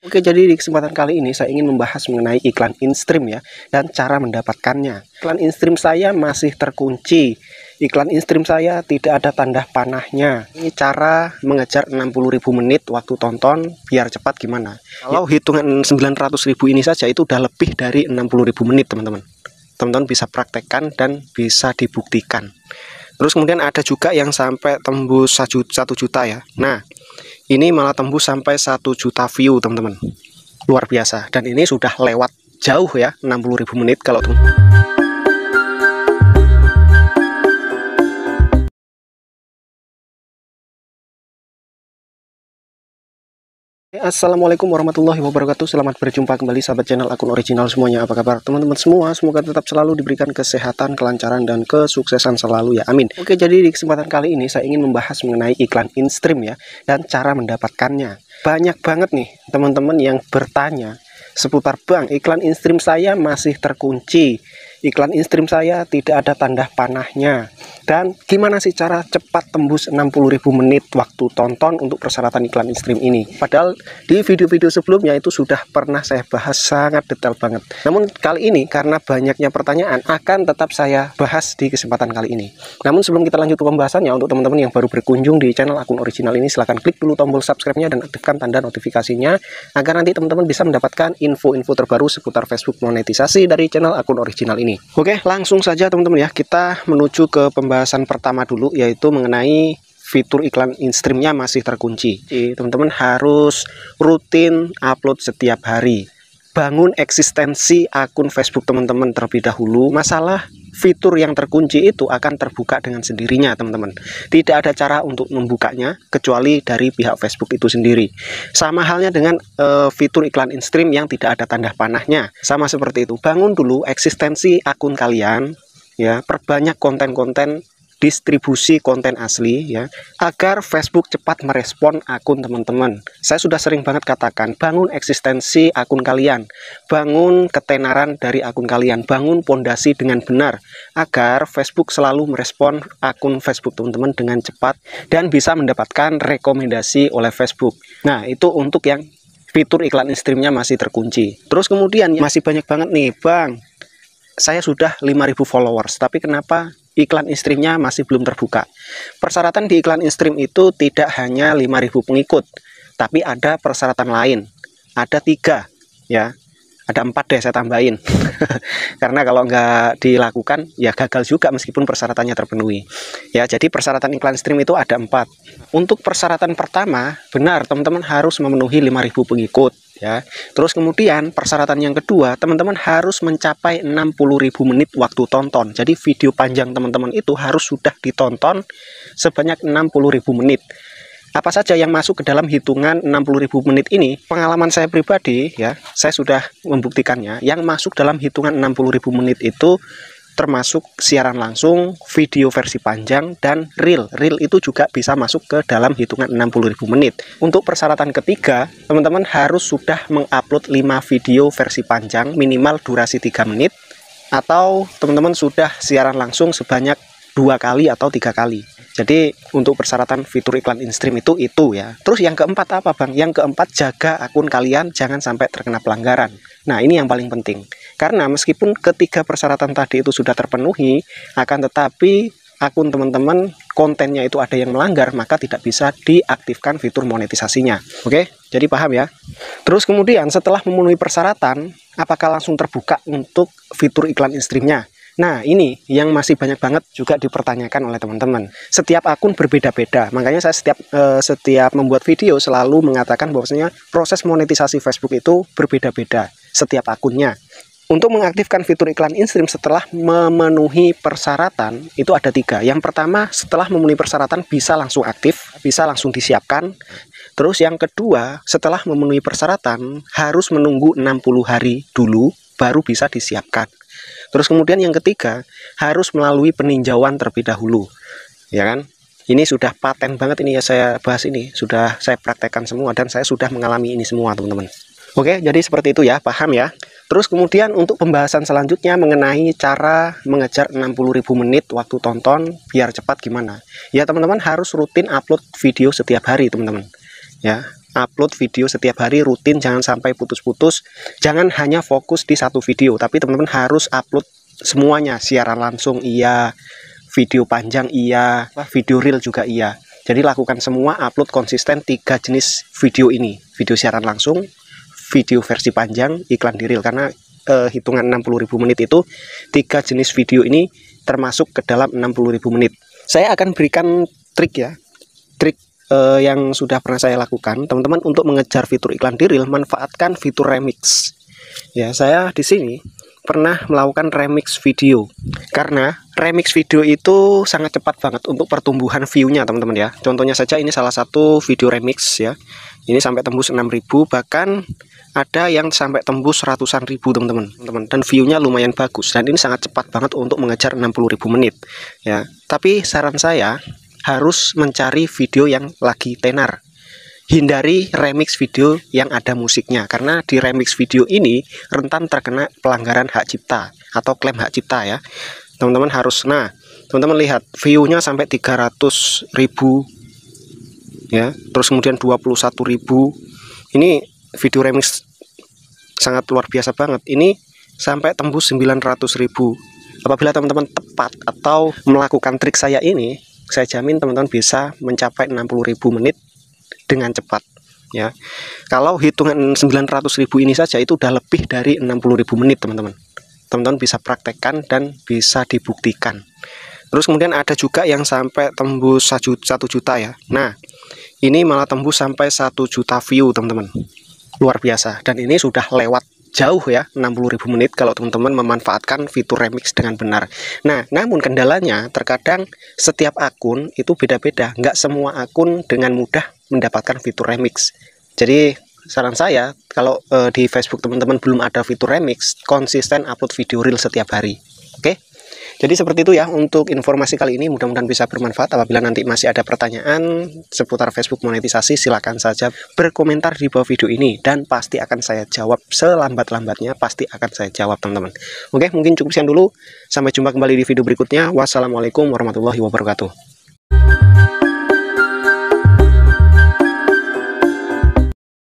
Oke, jadi di kesempatan kali ini saya ingin membahas mengenai iklan InStream ya dan cara mendapatkannya. Iklan InStream saya masih terkunci. Iklan InStream saya tidak ada tanda panahnya. Ini cara mengejar ribu menit waktu tonton biar cepat gimana? Kalau hitungan ribu ini saja itu udah lebih dari ribu menit, teman-teman. Teman-teman bisa praktekkan dan bisa dibuktikan. Terus kemudian ada juga yang sampai tembus 1 juta ya. Nah, ini malah tembus sampai 1 juta view teman-teman luar biasa dan ini sudah lewat jauh ya 60.000 menit kalau teman-teman Ya, Assalamualaikum warahmatullahi wabarakatuh Selamat berjumpa kembali sahabat channel akun original semuanya Apa kabar teman-teman semua Semoga tetap selalu diberikan kesehatan, kelancaran, dan kesuksesan selalu ya amin Oke jadi di kesempatan kali ini saya ingin membahas mengenai iklan instream ya Dan cara mendapatkannya Banyak banget nih teman-teman yang bertanya Seputar bank iklan instream saya masih terkunci Iklan Instream saya tidak ada tanda panahnya. Dan gimana sih cara cepat tembus 60.000 menit waktu tonton untuk persyaratan iklan Instream ini? Padahal di video-video sebelumnya itu sudah pernah saya bahas sangat detail banget. Namun kali ini karena banyaknya pertanyaan akan tetap saya bahas di kesempatan kali ini. Namun sebelum kita lanjut ke pembahasannya untuk teman-teman yang baru berkunjung di channel akun original ini silahkan klik dulu tombol subscribe-nya dan aktifkan tanda notifikasinya agar nanti teman-teman bisa mendapatkan info-info terbaru seputar Facebook monetisasi dari channel akun original ini ini. Oke, langsung saja teman-teman ya, kita menuju ke pembahasan pertama dulu yaitu mengenai fitur iklan instreamnya masih terkunci. Teman-teman harus rutin upload setiap hari bangun eksistensi akun Facebook teman-teman terlebih dahulu masalah fitur yang terkunci itu akan terbuka dengan sendirinya teman-teman tidak ada cara untuk membukanya kecuali dari pihak Facebook itu sendiri sama halnya dengan e, fitur iklan instream yang tidak ada tanda panahnya sama seperti itu bangun dulu eksistensi akun kalian ya perbanyak konten-konten distribusi konten asli ya agar Facebook cepat merespon akun teman-teman. Saya sudah sering banget katakan bangun eksistensi akun kalian, bangun ketenaran dari akun kalian, bangun pondasi dengan benar agar Facebook selalu merespon akun Facebook teman-teman dengan cepat dan bisa mendapatkan rekomendasi oleh Facebook. Nah, itu untuk yang fitur iklan streamnya masih terkunci. Terus kemudian ya, masih banyak banget nih, Bang. Saya sudah 5000 followers, tapi kenapa iklan instreamnya masih belum terbuka. Persyaratan di iklan instream itu tidak hanya 5.000 pengikut, tapi ada persyaratan lain. Ada tiga, ya. Ada empat deh saya tambahin. Karena kalau nggak dilakukan, ya gagal juga meskipun persyaratannya terpenuhi. Ya, jadi persyaratan iklan stream itu ada empat. Untuk persyaratan pertama, benar teman-teman harus memenuhi 5.000 pengikut ya. Terus kemudian persyaratan yang kedua, teman-teman harus mencapai 60.000 menit waktu tonton. Jadi video panjang teman-teman itu harus sudah ditonton sebanyak 60.000 menit. Apa saja yang masuk ke dalam hitungan 60.000 menit ini? Pengalaman saya pribadi ya, saya sudah membuktikannya. Yang masuk dalam hitungan 60.000 menit itu termasuk siaran langsung, video versi panjang, dan reel. Reel itu juga bisa masuk ke dalam hitungan 60.000 menit. Untuk persyaratan ketiga, teman-teman harus sudah mengupload 5 video versi panjang minimal durasi 3 menit, atau teman-teman sudah siaran langsung sebanyak dua kali atau tiga kali. Jadi untuk persyaratan fitur iklan instream itu itu ya. Terus yang keempat apa bang? Yang keempat jaga akun kalian jangan sampai terkena pelanggaran. Nah ini yang paling penting. Karena meskipun ketiga persyaratan tadi itu sudah terpenuhi, akan tetapi akun teman-teman kontennya itu ada yang melanggar, maka tidak bisa diaktifkan fitur monetisasinya. Oke, jadi paham ya. Terus kemudian setelah memenuhi persyaratan, apakah langsung terbuka untuk fitur iklan instreamnya? Nah, ini yang masih banyak banget juga dipertanyakan oleh teman-teman. Setiap akun berbeda-beda. Makanya saya setiap uh, setiap membuat video selalu mengatakan bahwasanya proses monetisasi Facebook itu berbeda-beda setiap akunnya. Untuk mengaktifkan fitur iklan instream setelah memenuhi persyaratan, itu ada tiga. Yang pertama, setelah memenuhi persyaratan bisa langsung aktif, bisa langsung disiapkan. Terus yang kedua, setelah memenuhi persyaratan, harus menunggu 60 hari dulu, baru bisa disiapkan. Terus kemudian yang ketiga, harus melalui peninjauan terlebih dahulu. Ya kan? Ini sudah paten banget ini ya saya bahas ini, sudah saya praktekkan semua dan saya sudah mengalami ini semua, teman-teman. Oke, jadi seperti itu ya, paham ya? Terus kemudian untuk pembahasan selanjutnya mengenai cara mengejar 60.000 menit waktu tonton biar cepat gimana. Ya teman-teman harus rutin upload video setiap hari teman-teman. Ya, upload video setiap hari rutin jangan sampai putus-putus jangan hanya fokus di satu video tapi teman-teman harus upload semuanya siaran langsung iya video panjang iya video real juga iya jadi lakukan semua upload konsisten tiga jenis video ini video siaran langsung video versi panjang iklan di real karena eh, hitungan 60.000 menit itu tiga jenis video ini termasuk ke dalam 60.000 menit saya akan berikan trik ya trik uh, yang sudah pernah saya lakukan, teman-teman untuk mengejar fitur iklan di reel manfaatkan fitur remix. Ya, saya di sini pernah melakukan remix video karena remix video itu sangat cepat banget untuk pertumbuhan view-nya teman-teman ya contohnya saja ini salah satu video remix ya ini sampai tembus 6000 bahkan ada yang sampai tembus ratusan ribu teman-teman teman dan view-nya lumayan bagus dan ini sangat cepat banget untuk mengejar 60.000 menit ya tapi saran saya harus mencari video yang lagi tenar. Hindari remix video yang ada musiknya karena di remix video ini rentan terkena pelanggaran hak cipta atau klaim hak cipta ya. Teman-teman harus nah, teman-teman lihat view-nya sampai 300.000 ya, terus kemudian 21 ribu Ini video remix sangat luar biasa banget. Ini sampai tembus 900 ribu Apabila teman-teman tepat atau melakukan trik saya ini, saya jamin teman-teman bisa mencapai 60.000 menit dengan cepat ya kalau hitungan 900.000 ini saja itu udah lebih dari 60.000 menit teman-teman teman-teman bisa praktekkan dan bisa dibuktikan terus kemudian ada juga yang sampai tembus 1 juta ya nah ini malah tembus sampai 1 juta view teman-teman luar biasa dan ini sudah lewat jauh ya 60.000 menit kalau teman-teman memanfaatkan fitur remix dengan benar nah namun kendalanya terkadang setiap akun itu beda-beda nggak semua akun dengan mudah mendapatkan fitur remix jadi saran saya kalau uh, di Facebook teman-teman belum ada fitur remix konsisten upload video real setiap hari oke okay? Jadi seperti itu ya untuk informasi kali ini mudah-mudahan bisa bermanfaat. Apabila nanti masih ada pertanyaan seputar Facebook monetisasi silahkan saja berkomentar di bawah video ini dan pasti akan saya jawab selambat-lambatnya pasti akan saya jawab teman-teman. Oke mungkin cukup sekian dulu. Sampai jumpa kembali di video berikutnya. Wassalamualaikum warahmatullahi wabarakatuh.